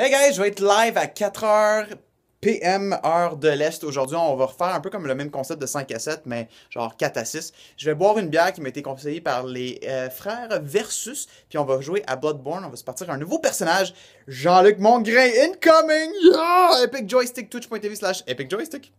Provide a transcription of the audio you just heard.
Hey guys, je vais être live à 4h PM, heure de l'Est. Aujourd'hui, on va refaire un peu comme le même concept de 5 à 7, mais genre 4 à 6. Je vais boire une bière qui m'a été conseillée par les euh, frères Versus, puis on va jouer à Bloodborne. On va se partir un nouveau personnage, Jean-Luc Mongrain, incoming! Epic Joystick, twitch.tv slash Epic Joystick.